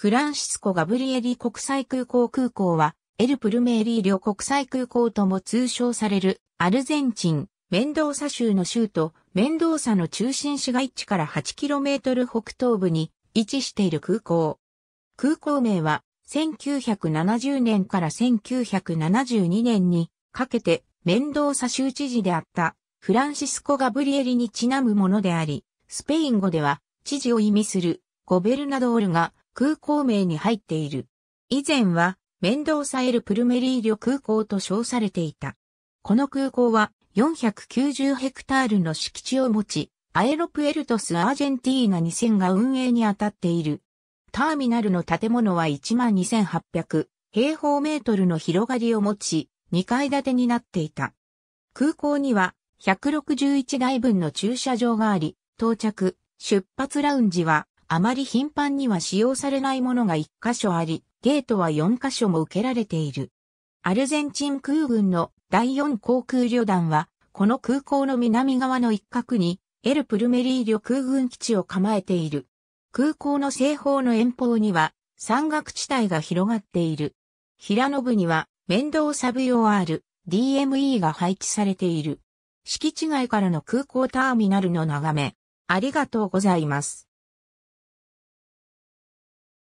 フランシスコ・ガブリエリ国際空港空港は、エル・プルメーリー両国際空港とも通称される、アルゼンチン、メンドーサ州の州都、メンドーサの中心市街地から 8km 北東部に位置している空港。空港名は、1970年から1972年にかけて、メンドーサ州知事であったフランシスコ・ガブリエリにちなむものであり、スペイン語では知事を意味するゴベルナドールが空港名に入っている。以前は、メンドーサエル・プルメリーリョ空港と称されていた。この空港は490ヘクタールの敷地を持ち、アエロプエルトス・アージェンティーナ2000が運営に当たっている。ターミナルの建物は12,800平方メートルの広がりを持ち、2階建てになっていた。空港には161台分の駐車場があり、到着、出発ラウンジはあまり頻繁には使用されないものが1箇所あり、ゲートは4箇所も受けられている。アルゼンチン空軍の第4航空旅団は、この空港の南側の一角に、エル・プルメリー旅空軍基地を構えている。空港の西方の遠方には、山岳地帯が広がっている。平野部には、面倒サブ OR、DME が配置されている。敷地外からの空港ターミナルの眺め。ありがとうございます。